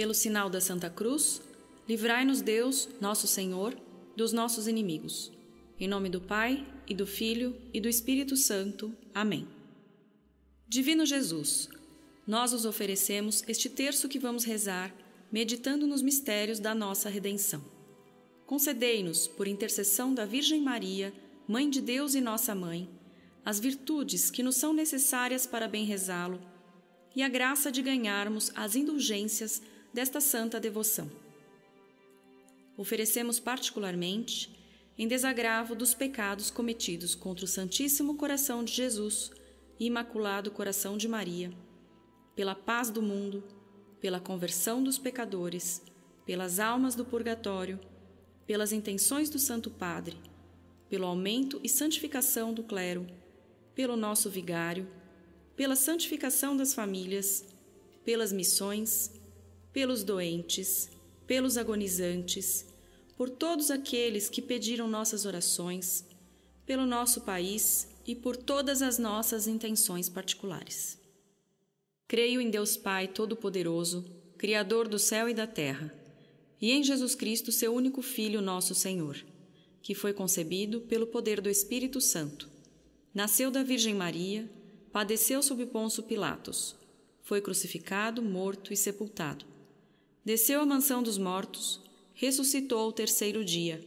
Pelo sinal da Santa Cruz, livrai-nos Deus, nosso Senhor, dos nossos inimigos. Em nome do Pai, e do Filho, e do Espírito Santo. Amém. Divino Jesus, nós os oferecemos este terço que vamos rezar, meditando nos mistérios da nossa redenção. Concedei-nos, por intercessão da Virgem Maria, Mãe de Deus e nossa Mãe, as virtudes que nos são necessárias para bem rezá-lo e a graça de ganharmos as indulgências desta santa devoção. Oferecemos particularmente em desagravo dos pecados cometidos contra o Santíssimo Coração de Jesus e Imaculado Coração de Maria, pela paz do mundo, pela conversão dos pecadores, pelas almas do purgatório, pelas intenções do Santo Padre, pelo aumento e santificação do clero, pelo nosso vigário, pela santificação das famílias, pelas missões, pelos doentes, pelos agonizantes, por todos aqueles que pediram nossas orações, pelo nosso país e por todas as nossas intenções particulares. Creio em Deus Pai Todo-Poderoso, Criador do céu e da terra, e em Jesus Cristo, seu único Filho, nosso Senhor, que foi concebido pelo poder do Espírito Santo. Nasceu da Virgem Maria, padeceu sob Ponço Pilatos, foi crucificado, morto e sepultado desceu à mansão dos mortos, ressuscitou ao terceiro dia,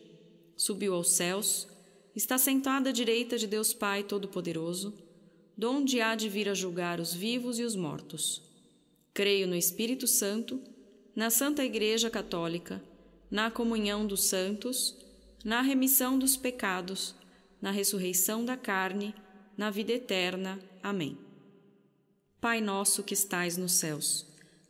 subiu aos céus, está sentada à direita de Deus Pai Todo-Poderoso, donde há de vir a julgar os vivos e os mortos. Creio no Espírito Santo, na Santa Igreja Católica, na comunhão dos santos, na remissão dos pecados, na ressurreição da carne, na vida eterna. Amém. Pai nosso que estais nos céus,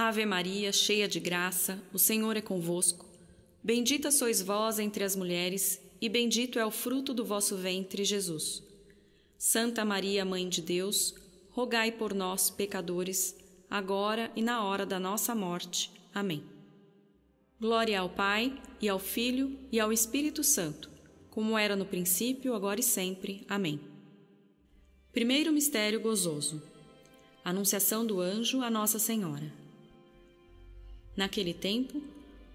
Ave Maria, cheia de graça, o Senhor é convosco. Bendita sois vós entre as mulheres, e bendito é o fruto do vosso ventre, Jesus. Santa Maria, Mãe de Deus, rogai por nós, pecadores, agora e na hora da nossa morte. Amém. Glória ao Pai, e ao Filho, e ao Espírito Santo, como era no princípio, agora e sempre. Amém. Primeiro mistério gozoso. Anunciação do anjo à Nossa Senhora. Naquele tempo,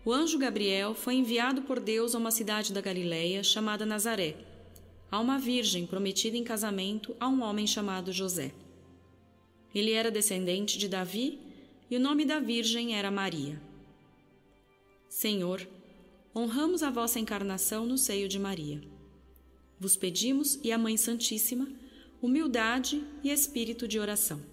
o anjo Gabriel foi enviado por Deus a uma cidade da Galiléia chamada Nazaré, a uma virgem prometida em casamento a um homem chamado José. Ele era descendente de Davi e o nome da virgem era Maria. Senhor, honramos a vossa encarnação no seio de Maria. Vos pedimos e a Mãe Santíssima humildade e espírito de oração.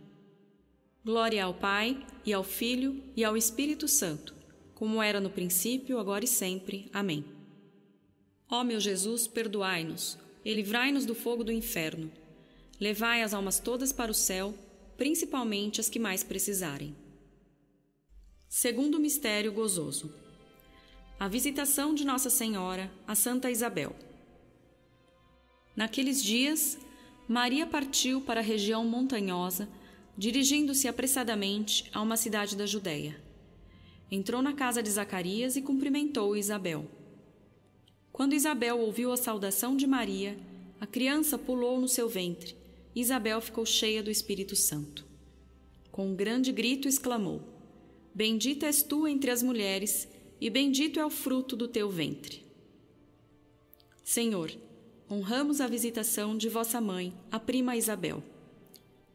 Glória ao Pai, e ao Filho, e ao Espírito Santo, como era no princípio, agora e sempre. Amém. Ó meu Jesus, perdoai-nos e livrai-nos do fogo do inferno. Levai as almas todas para o céu, principalmente as que mais precisarem. Segundo mistério gozoso. A visitação de Nossa Senhora a Santa Isabel. Naqueles dias, Maria partiu para a região montanhosa dirigindo-se apressadamente a uma cidade da Judéia. Entrou na casa de Zacarias e cumprimentou Isabel. Quando Isabel ouviu a saudação de Maria, a criança pulou no seu ventre. Isabel ficou cheia do Espírito Santo. Com um grande grito exclamou: Bendita és tu entre as mulheres, e bendito é o fruto do teu ventre. Senhor, honramos a visitação de vossa mãe, a prima Isabel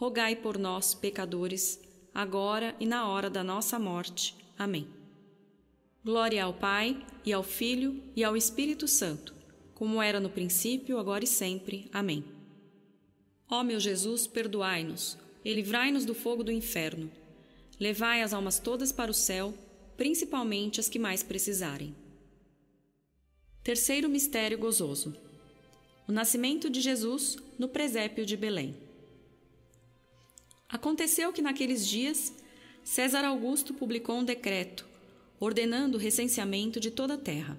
rogai por nós, pecadores, agora e na hora da nossa morte. Amém. Glória ao Pai, e ao Filho, e ao Espírito Santo, como era no princípio, agora e sempre. Amém. Ó meu Jesus, perdoai-nos e livrai-nos do fogo do inferno. Levai as almas todas para o céu, principalmente as que mais precisarem. Terceiro mistério gozoso: O nascimento de Jesus no presépio de Belém. Aconteceu que naqueles dias César Augusto publicou um decreto ordenando o recenseamento de toda a terra.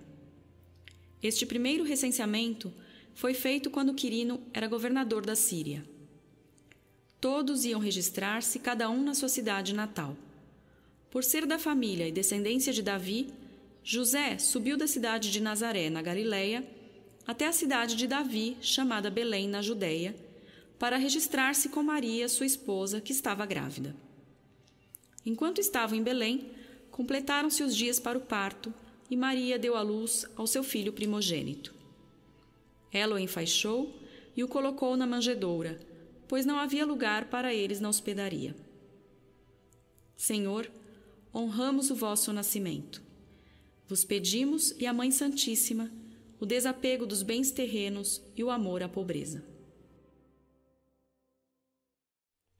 Este primeiro recenseamento foi feito quando Quirino era governador da Síria. Todos iam registrar-se, cada um na sua cidade natal. Por ser da família e descendência de Davi, José subiu da cidade de Nazaré, na Galiléia, até a cidade de Davi, chamada Belém, na Judéia, para registrar-se com Maria, sua esposa, que estava grávida. Enquanto estavam em Belém, completaram-se os dias para o parto e Maria deu à luz ao seu filho primogênito. Ela o enfaixou e o colocou na manjedoura, pois não havia lugar para eles na hospedaria. Senhor, honramos o vosso nascimento. Vos pedimos e a Mãe Santíssima o desapego dos bens terrenos e o amor à pobreza.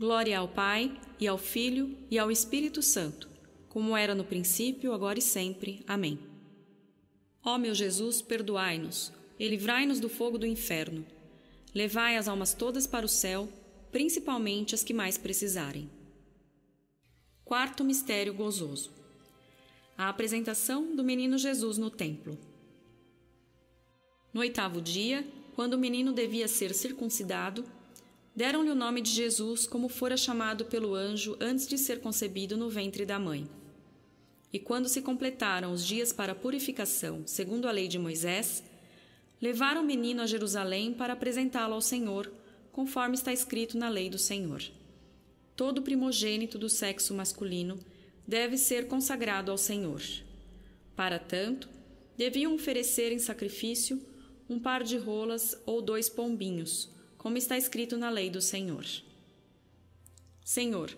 Glória ao Pai, e ao Filho, e ao Espírito Santo, como era no princípio, agora e sempre. Amém. Ó meu Jesus, perdoai-nos, e livrai-nos do fogo do inferno. Levai as almas todas para o céu, principalmente as que mais precisarem. Quarto mistério gozoso. A apresentação do menino Jesus no templo. No oitavo dia, quando o menino devia ser circuncidado, Deram-lhe o nome de Jesus, como fora chamado pelo anjo antes de ser concebido no ventre da mãe. E quando se completaram os dias para a purificação, segundo a lei de Moisés, levaram o menino a Jerusalém para apresentá-lo ao Senhor, conforme está escrito na lei do Senhor. Todo primogênito do sexo masculino deve ser consagrado ao Senhor. Para tanto, deviam oferecer em sacrifício um par de rolas ou dois pombinhos como está escrito na lei do Senhor. Senhor,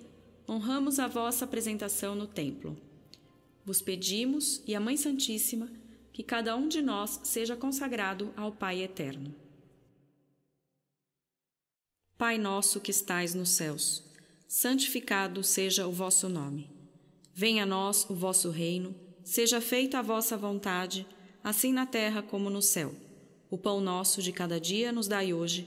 honramos a vossa apresentação no templo. Vos pedimos e a Mãe Santíssima que cada um de nós seja consagrado ao Pai Eterno. Pai nosso que estais nos céus, santificado seja o vosso nome. Venha a nós o vosso reino, seja feita a vossa vontade, assim na terra como no céu. O pão nosso de cada dia nos dai hoje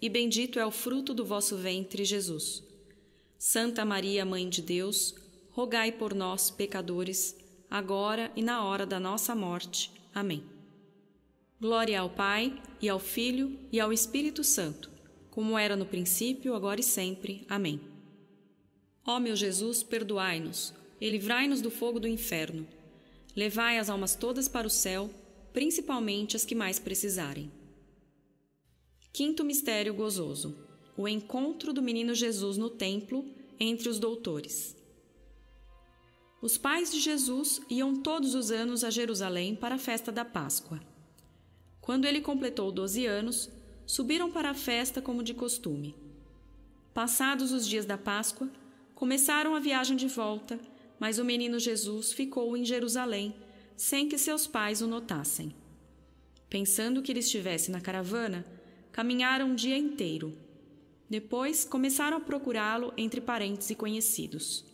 e bendito é o fruto do vosso ventre, Jesus. Santa Maria, Mãe de Deus, rogai por nós, pecadores, agora e na hora da nossa morte. Amém. Glória ao Pai, e ao Filho, e ao Espírito Santo, como era no princípio, agora e sempre. Amém. Ó meu Jesus, perdoai-nos, e livrai-nos do fogo do inferno. Levai as almas todas para o céu, principalmente as que mais precisarem. Quinto mistério gozoso: o encontro do menino Jesus no templo entre os doutores. Os pais de Jesus iam todos os anos a Jerusalém para a festa da Páscoa. Quando ele completou 12 anos, subiram para a festa como de costume. Passados os dias da Páscoa, começaram a viagem de volta, mas o menino Jesus ficou em Jerusalém, sem que seus pais o notassem. Pensando que ele estivesse na caravana, caminharam o dia inteiro. Depois começaram a procurá-lo entre parentes e conhecidos.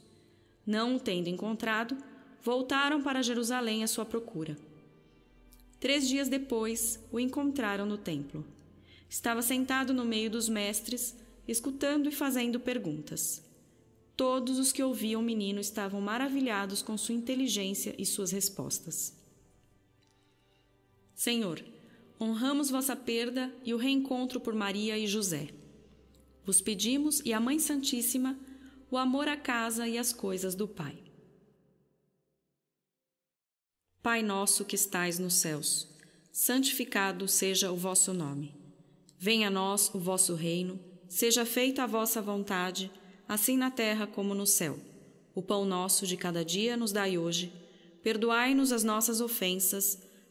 Não o tendo encontrado, voltaram para Jerusalém à sua procura. Três dias depois, o encontraram no templo. Estava sentado no meio dos mestres, escutando e fazendo perguntas. Todos os que ouviam o menino estavam maravilhados com sua inteligência e suas respostas. Senhor, honramos vossa perda e o reencontro por Maria e José. Vos pedimos e a Mãe Santíssima o amor à casa e às coisas do Pai. Pai nosso que estais nos céus, santificado seja o vosso nome. Venha a nós o vosso reino, seja feita a vossa vontade, assim na terra como no céu. O pão nosso de cada dia nos dai hoje. Perdoai-nos as nossas ofensas,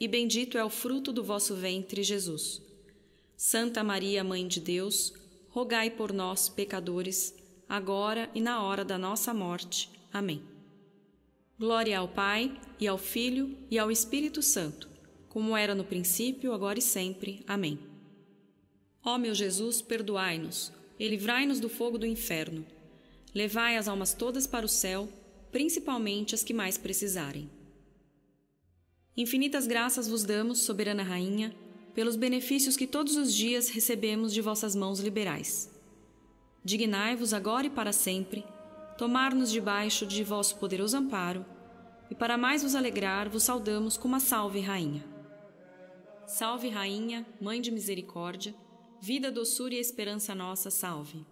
e bendito é o fruto do vosso ventre, Jesus. Santa Maria, Mãe de Deus, rogai por nós, pecadores, agora e na hora da nossa morte. Amém. Glória ao Pai, e ao Filho, e ao Espírito Santo, como era no princípio, agora e sempre. Amém. Ó meu Jesus, perdoai-nos e livrai-nos do fogo do inferno. Levai as almas todas para o céu, principalmente as que mais precisarem. Infinitas graças vos damos, soberana rainha, pelos benefícios que todos os dias recebemos de vossas mãos liberais. Dignai-vos agora e para sempre tomar-nos debaixo de vosso poderoso amparo, e para mais vos alegrar, vos saudamos com uma salve rainha. Salve rainha, mãe de misericórdia, vida, doçura e esperança nossa, salve.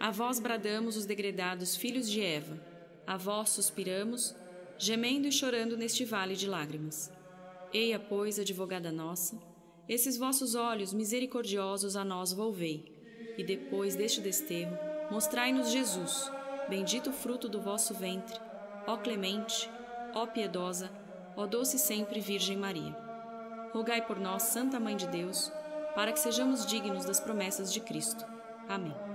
A vós bradamos os degredados filhos de Eva, a vós suspiramos, gemendo e chorando neste vale de lágrimas. Eia, pois, advogada nossa, esses vossos olhos misericordiosos a nós volvei, e depois deste desterro, mostrai-nos Jesus, bendito fruto do vosso ventre, ó clemente, ó piedosa, ó doce sempre Virgem Maria. Rogai por nós, Santa Mãe de Deus, para que sejamos dignos das promessas de Cristo. Amém.